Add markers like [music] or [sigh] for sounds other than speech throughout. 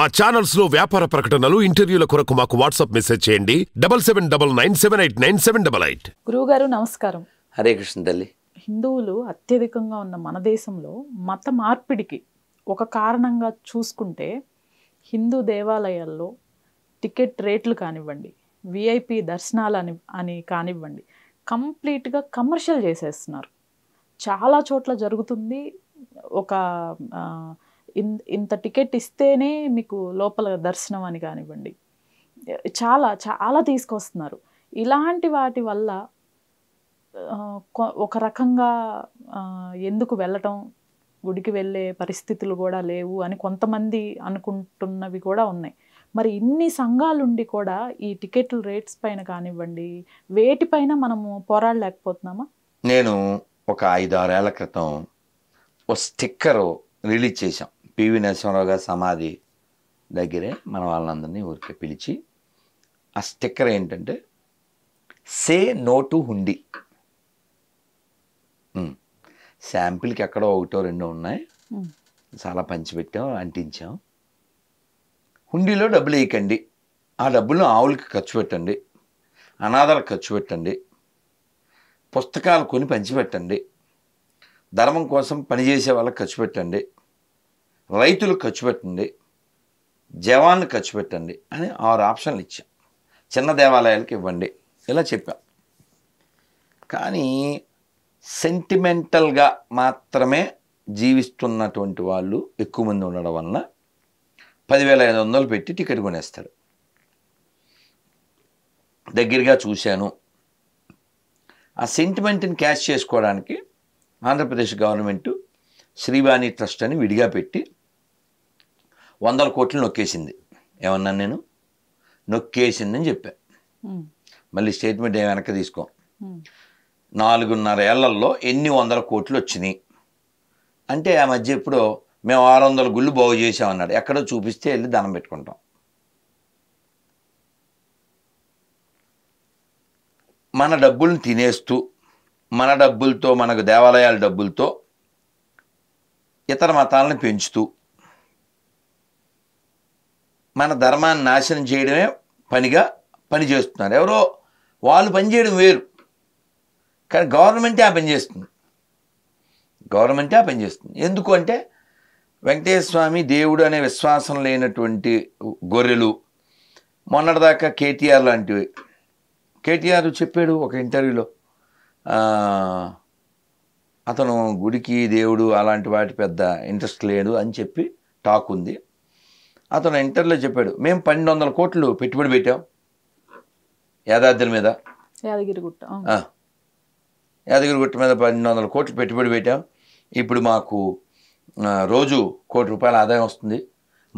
మా ఛానల్స్ లో వ్యాపార ప్రకటనలు ఇంటర్వ్యూల కొరకు మాకు వాట్సాప్ మెసేజ్ చేయండి double seven double nine seven eight nine seven double eight గురువు గారు నమస్కారం హరే కృష్ణ తల్లి హిందువులు అత్యధికంగా ఉన్న మన దేశంలో మత మార్పిడికి ఒక కారణంగా చూసుకుంటే హిందూ దేవాలయాల్లో టికెట్ రేట్లు కానివ్వండి విఐపి దర్శనాలు అని అని కానివ్వండి కంప్లీట్గా కమర్షియల్ చేసేస్తున్నారు చాలా చోట్ల జరుగుతుంది ఒక ఇంత టికెట్ ఇస్తేనే మీకు లోపల దర్శనం అని కానివ్వండి చాలా చాలా తీసుకొస్తున్నారు ఇలాంటి వాటి వల్ల ఒక రకంగా ఎందుకు వెళ్ళటం గుడికి వెళ్ళే పరిస్థితులు కూడా లేవు అని కొంతమంది అనుకుంటున్నవి కూడా ఉన్నాయి మరి ఇన్ని సంఘాలుండి కూడా ఈ టికెట్లు రేట్స్ పైన కానివ్వండి వేటిపైన మనము పోరాడలేకపోతున్నామా నేను ఒక ఏళ్ళ క్రితం ఓ స్టిక్కరు రిలీజ్ చేశాం పివి నరసింహరావు గారి సమాధి దగ్గరే మన వాళ్ళందరినీ ఊరికే పిలిచి ఆ స్టిక్కర్ ఏంటంటే సే నో టు హుండీ శాంపిల్కి ఎక్కడో ఒకటో రెండో ఉన్నాయి చాలా పంచిపెట్టాం అంటించాం హుండీలో డబ్బులు వేయకండి ఆ డబ్బులు ఆవులకి ఖర్చు పెట్టండి అనాథాలకు ఖర్చు పెట్టండి పుస్తకాలు కొని పంచిపెట్టండి ధర్మం కోసం పనిచేసే వాళ్ళకి ఖర్చు పెట్టండి రైతులు ఖర్చు పెట్టండి జవాన్ని ఖర్చు పెట్టండి అని ఆరు ఆప్షన్లు ఇచ్చాం చిన్న దేవాలయాలకు ఇవ్వండి ఇలా చెప్పాం కానీ సెంటిమెంటల్గా మాత్రమే జీవిస్తున్నటువంటి వాళ్ళు ఎక్కువ మంది ఉండడం వలన పదివేల ఐదు వందలు పెట్టి టికెట్ కొనేస్తారు దగ్గరగా చూశాను ఆ సెంటిమెంట్ని క్యాష్ చేసుకోవడానికి ఆంధ్రప్రదేశ్ గవర్నమెంటు శ్రీవాణి ట్రస్ట్ అని విడిగా పెట్టి వందల కోట్లు నొక్కేసింది ఏమన్నా నేను నొక్కేసిందని చెప్పా మళ్ళీ స్టేట్మెంట్ ఏమి వెనక్కి తీసుకో నాలుగున్నర ఏళ్లలో ఎన్ని వందల కోట్లు వచ్చినాయి అంటే ఆ మధ్య ఇప్పుడు మేము ఆరు వందల గుళ్ళు బాగు చేసామన్నాడు ఎక్కడో చూపిస్తే వెళ్ళి దండం పెట్టుకుంటాం మన డబ్బుల్ని తినేస్తూ మన డబ్బులతో మనకు దేవాలయాల డబ్బులతో ఇతర మతాలను పెంచుతూ మన ధర్మాన్ని నాశనం చేయడమే పనిగా పనిచేస్తున్నారు ఎవరో వాళ్ళు పనిచేయడం వేరు కానీ గవర్నమెంటే ఆ పనిచేస్తుంది గవర్నమెంటే ఆ పని చేస్తుంది ఎందుకు అంటే వెంకటేశ్వర స్వామి దేవుడు అనే విశ్వాసం లేనటువంటి గొర్రెలు మొన్నటిదాకా కేటీఆర్ లాంటివి కేటీఆర్ చెప్పాడు ఒక ఇంటర్వ్యూలో అతను గుడికి దేవుడు అలాంటి వాటి పెద్ద ఇంట్రెస్ట్ లేడు అని చెప్పి టాక్ ఉంది అతను ఇంటర్లో చెప్పాడు మేము పన్నెండు వందల కోట్లు పెట్టుబడి పెట్టాం యాదాద్రి మీద యాదగిరిగుట్ట యాదగిరిగుట్ట మీద పన్నెండు వందల కోట్లు పెట్టుబడి పెట్టాం ఇప్పుడు మాకు రోజు కోటి రూపాయల ఆదాయం వస్తుంది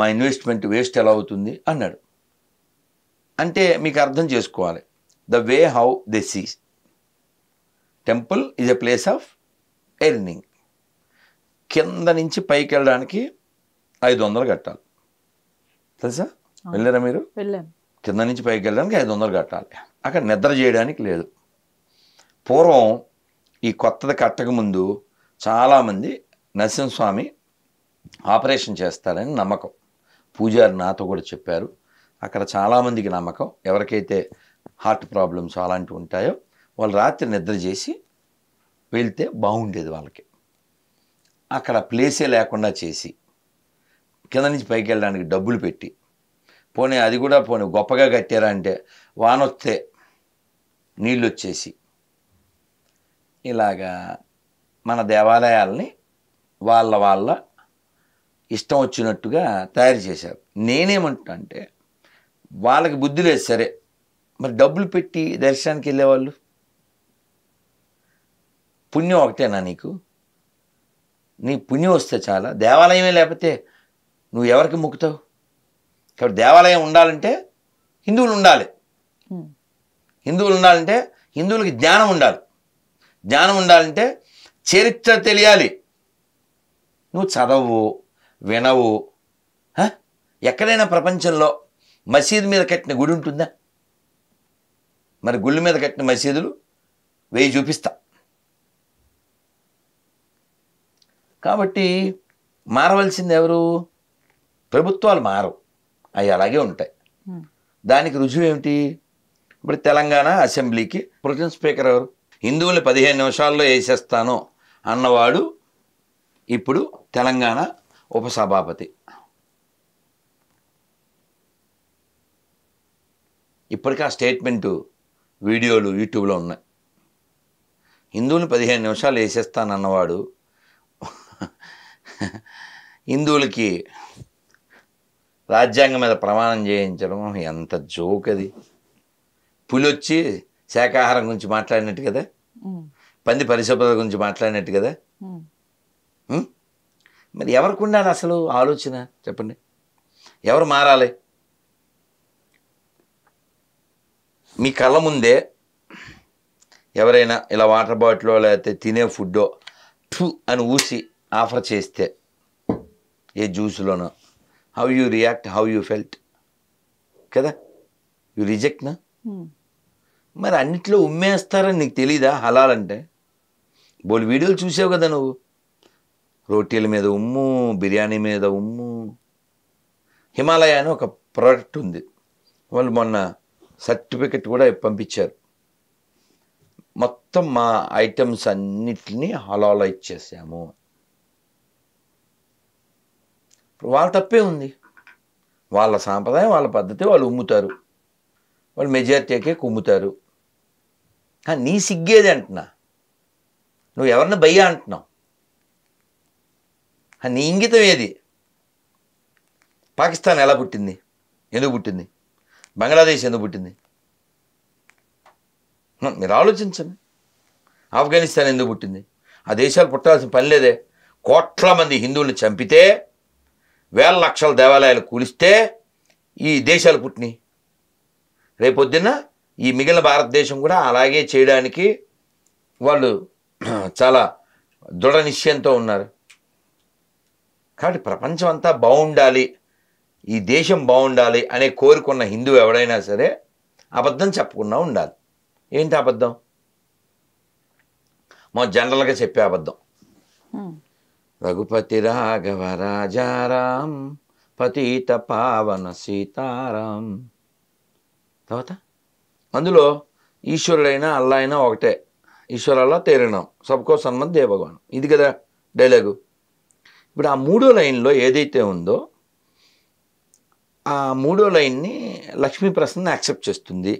మా ఇన్వెస్ట్మెంట్ వేస్ట్ ఎలా అవుతుంది అన్నాడు అంటే మీకు అర్థం చేసుకోవాలి the way how they see temple is a place of earning కింద నుంచి పైకి వెళ్ళడానికి ఐదు వందలు కట్టాలి తెలుసా వెళ్ళారా మీరు వెళ్ళాను కింద నుంచి పైకి వెళ్ళడానికి ఐదు వందలు కట్టాలి అక్కడ నిద్ర చేయడానికి లేదు పూర్వం ఈ కొత్తది కట్టకముందు చాలామంది నరసింహస్వామి ఆపరేషన్ చేస్తారని నమ్మకం పూజారి నాతో కూడా చెప్పారు అక్కడ చాలామందికి నమ్మకం ఎవరికైతే హార్ట్ ప్రాబ్లమ్స్ అలాంటివి ఉంటాయో వాళ్ళు రాత్రి నిద్ర చేసి వెళ్తే బాగుండేది వాళ్ళకి అక్కడ ప్లేసే లేకుండా చేసి కింద నుంచి పైకి వెళ్ళడానికి డబ్బులు పెట్టి పోనీ అది కూడా పోనీ గొప్పగా కట్టారా అంటే వానొస్తే నీళ్ళు వచ్చేసి ఇలాగా మన దేవాలయాల్ని వాళ్ళ వాళ్ళ ఇష్టం వచ్చినట్టుగా తయారు చేశారు నేనేమంటున్నా అంటే వాళ్ళకి బుద్ధి లేదు సరే మరి డబ్బులు పెట్టి దర్శనానికి వెళ్ళేవాళ్ళు పుణ్యం ఒకటేనా నీకు నీ పుణ్యం వస్తే చాలా దేవాలయమే లేకపోతే నువ్వు ఎవరికి మొక్కుతావు కాబట్టి దేవాలయం ఉండాలంటే హిందువులు ఉండాలి హిందువులు ఉండాలంటే హిందువులకి జ్ఞానం ఉండాలి జ్ఞానం ఉండాలంటే చరిత్ర తెలియాలి నువ్వు చదవు వినవు ఎక్కడైనా ప్రపంచంలో మసీదు మీద కట్టిన గుడి ఉంటుందా మరి గుళ్ళు మీద కట్టిన మసీదులు వేయి చూపిస్తా కాబట్టి మారవలసింది ఎవరు ప్రభుత్వాలు మారవు అవి అలాగే ఉంటాయి దానికి రుజువు ఏమిటి ఇప్పుడు తెలంగాణ అసెంబ్లీకి ప్రొటెన్ స్పీకర్ ఎవరు హిందువులు పదిహేను నిమిషాల్లో వేసేస్తాను అన్నవాడు ఇప్పుడు తెలంగాణ ఉపసభాపతి ఇప్పటికీ ఆ స్టేట్మెంటు వీడియోలు యూట్యూబ్లో ఉన్నాయి హిందువులు పదిహేను నిమిషాలు వేసేస్తానన్నవాడు హిందువులకి రాజ్యాంగం మీద ప్రమాణం చేయించడం ఎంత జోక్ అది పులొచ్చి శాకాహారం గురించి మాట్లాడినట్టు కదా పంది పరిశుభ్రత గురించి మాట్లాడినట్టు కదా మరి ఎవరికి ఉండాలి అసలు ఆలోచన చెప్పండి ఎవరు మారాలి మీ కళ్ళ ముందే ఎవరైనా ఇలా వాటర్ బాటిలో లేకపోతే తినే ఫుడ్డో అని ఊసి ఆఫర్ చేస్తే ఏ జ్యూస్లోనో how you react how you felt కదా రిజెక్ట్ రిజెక్ట్నా hmm. మరి అన్నిట్లో ఉమ్మేస్తారని నీకు తెలీదా హలాల్ అంటే బోల్ వీడియోలు చూసావు కదా నువ్వు రోటీల మీద ఉమ్ము బిర్యానీ మీద ఉమ్ము హిమాలయ అని ఒక ప్రోడక్ట్ ఉంది వాళ్ళు మొన్న సర్టిఫికెట్ కూడా పంపించారు మొత్తం మా ఐటమ్స్ అన్నిటినీ హలాలో ఇచ్చేసాము వాళ్ళ తప్పే ఉంది వాళ్ళ సాంప్రదాయం వాళ్ళ పద్ధతి వాళ్ళు ఉమ్ముతారు వాళ్ళు మెజార్టీకే కుమ్ముతారు నీ సిగ్గేది అంటున్నా నువ్వు ఎవరిని భయ్యా అంటున్నావు నీ ఇంగితం ఏది పాకిస్తాన్ ఎలా పుట్టింది ఎందుకు పుట్టింది బంగ్లాదేశ్ ఎందుకు పుట్టింది మీరు ఆలోచించండి ఆఫ్ఘనిస్తాన్ ఎందుకు పుట్టింది ఆ దేశాలు పుట్టాల్సిన పని లేదే కోట్ల మంది హిందువుల్ని చంపితే వేల లక్షల దేవాలయాలు కూలిస్తే ఈ దేశాలు పుట్టినాయి రేపొద్దున ఈ మిగిలిన భారతదేశం కూడా అలాగే చేయడానికి వాళ్ళు [clears throat] చాలా దృఢ నిశ్చయంతో ఉన్నారు కాబట్టి ప్రపంచం అంతా బాగుండాలి ఈ దేశం బాగుండాలి అనే కోరుకున్న హిందువు ఎవడైనా సరే అబద్ధం చెప్పకుండా ఉండాలి ఏంటి అబద్ధం మనం జనరల్గా చెప్పే అబద్ధం రఘుపతి రాఘవ రాజారాం పతిత పావన సీతారాం తర్వాత అందులో ఈశ్వరుడైనా అల్లా అయినా ఒకటే ఈశ్వరల్లా తేరణం సబ్కో సన్మత్ దేవభగవాన్ ఇది కదా డైలాగు ఇప్పుడు ఆ మూడో లైన్లో ఏదైతే ఉందో ఆ మూడో లైన్ని లక్ష్మీ ప్రసన్న యాక్సెప్ట్ చేస్తుంది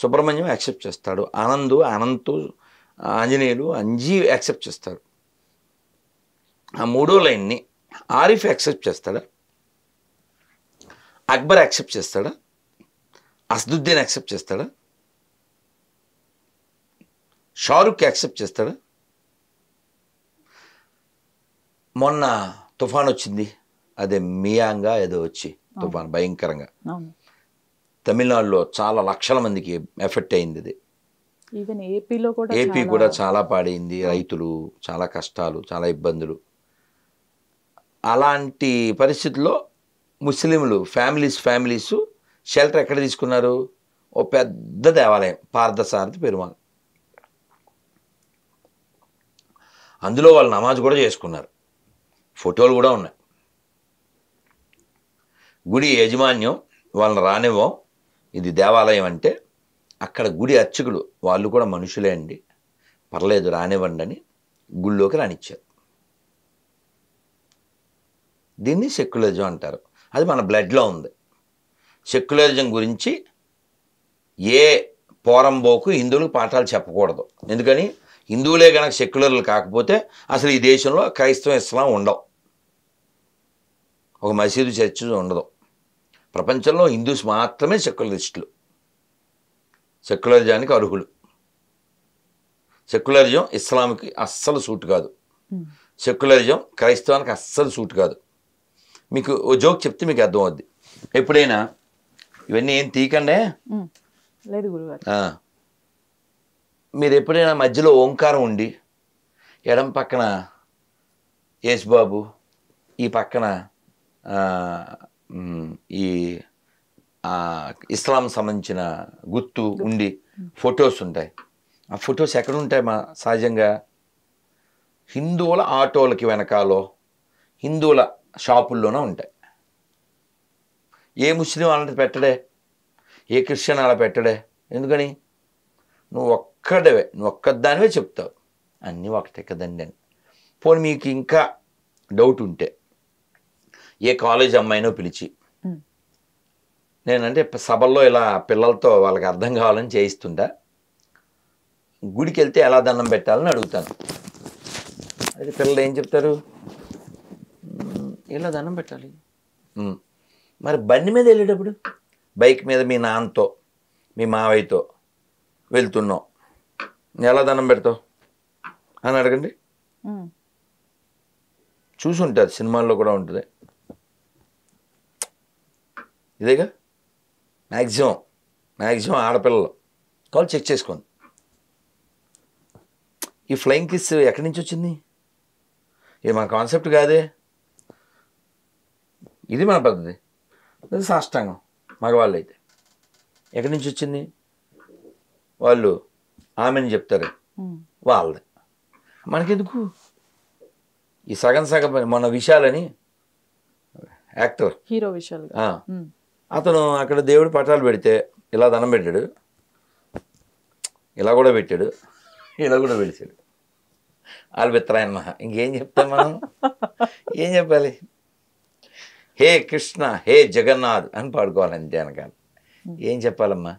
సుబ్రహ్మణ్యం యాక్సెప్ట్ చేస్తాడు ఆనందు అనంతు ఆంజనేయులు అంజీ యాక్సెప్ట్ చేస్తారు ఆ మూడో లైన్ని ఆరిఫ్ యాక్సెప్ట్ చేస్తాడా అక్బర్ యాక్సెప్ట్ చేస్తాడా అసదుద్దీన్ యాక్సెప్ట్ చేస్తాడా షారుఖ్ యాక్సెప్ట్ చేస్తాడా మొన్న తుఫాన్ వచ్చింది అదే మియాంగా ఏదో వచ్చి తుఫాన్ భయంకరంగా తమిళనాడులో చాలా లక్షల మందికి ఎఫెక్ట్ అయింది అది ఏపీ కూడా చాలా పాడైంది రైతులు చాలా కష్టాలు చాలా ఇబ్బందులు అలాంటి పరిస్థితుల్లో ముస్లింలు ఫ్యామిలీస్ ఫ్యామిలీస్ షెల్టర్ ఎక్కడ తీసుకున్నారు ఓ పెద్ద దేవాలయం పార్థసారథి పెరుమాళ్ అందులో వాళ్ళు నమాజ్ కూడా చేసుకున్నారు ఫోటోలు కూడా ఉన్నాయి గుడి యజమాన్యం వాళ్ళని రానివ్వం ఇది దేవాలయం అంటే అక్కడ గుడి అర్చకులు వాళ్ళు కూడా మనుషులే అండి పర్లేదు రానివ్వండి అని గుళ్ళోకి రానిచ్చారు దీన్ని సెక్యులరిజం అంటారు అది మన బ్లడ్లో ఉంది సెక్యులరిజం గురించి ఏ పోరంబోకు హిందువులకు పాఠాలు చెప్పకూడదు ఎందుకని హిందువులే కనుక సెక్యులర్లు కాకపోతే అసలు ఈ దేశంలో క్రైస్తవ ఇస్లాం ఉండవు ఒక మసీదు చర్చ్ ఉండదు ప్రపంచంలో హిందూస్ మాత్రమే సెక్యులరిస్టులు సెక్యులరిజానికి అర్హులు సెక్యులరిజం ఇస్లాంకి అస్సలు సూట్ కాదు సెక్యులరిజం క్రైస్తవానికి అస్సలు సూట్ కాదు మీకు ఓ జోక్ చెప్తే మీకు అర్థం అవుద్ది ఎప్పుడైనా ఇవన్నీ ఏం తీయకండే మీరు ఎప్పుడైనా మధ్యలో ఓంకారం ఉండి ఎడం పక్కన యేసుబాబు ఈ పక్కన ఈ ఇస్లాం సంబంధించిన గుర్తు ఉండి ఫొటోస్ ఉంటాయి ఆ ఫొటోస్ ఎక్కడ ఉంటాయి మా సహజంగా హిందువుల ఆటోలకి వెనకాలో హిందువుల షాపుల్లోనూ ఉంటాయి ఏ ముస్లిం అలాంటి పెట్టడే ఏ క్రిస్టియన్ అలా పెట్టడే ఎందుకని నువ్వు ఒక్కడవే నువ్వు ఒక్కదానివే చెప్తావు అన్నీ ఒకటే కదండి అని పోనీ మీకు ఇంకా డౌట్ ఉంటే ఏ కాలేజ్ అమ్మాయినో పిలిచి నేనంటే సభల్లో ఇలా పిల్లలతో వాళ్ళకి అర్థం కావాలని చేయిస్తుంటా గుడికి వెళ్తే ఎలా దండం పెట్టాలని అడుగుతాను అయితే పిల్లలు ఏం చెప్తారు ఇలా దండం పెట్టాలి మరి బండి మీద వెళ్ళేటప్పుడు బైక్ మీద మీ నాన్నతో మీ మావయ్యతో వెళ్తున్నాం ఎలా దండం పెడతావు అని అడగండి చూసుంటారు సినిమాల్లో కూడా ఉంటుంది ఇదేగా మ్యాక్సిమం మ్యాక్సిమం ఆడపిల్లలు కాల్ చెక్ చేసుకోండి ఈ ఫ్లయింగ్ కిస్ ఎక్కడి నుంచి వచ్చింది ఇది మా కాన్సెప్ట్ కాదే ఇది మన పద్ధతి అది సాష్టాంగం మగవాళ్ళు అయితే ఎక్కడి నుంచి వచ్చింది వాళ్ళు ఆమెని చెప్తారు వాళ్ళది మనకెందుకు ఈ సగం సగం మన విశాలని యాక్టర్ హీరో విషయాలు అతను అక్కడ దేవుడు పటాలు పెడితే ఇలా దనం పెట్టాడు ఇలా కూడా పెట్టాడు ఇలా కూడా పెడిచాడు ఆల్బిత్రాయన్ మహా ఇంకేం చెప్తాం మనం [laughs] ఏం చెప్పాలి హే కృష్ణ హే జగన్నాథ్ అని పాడుకోవాలి అంతే ఏం చెప్పాలమ్మా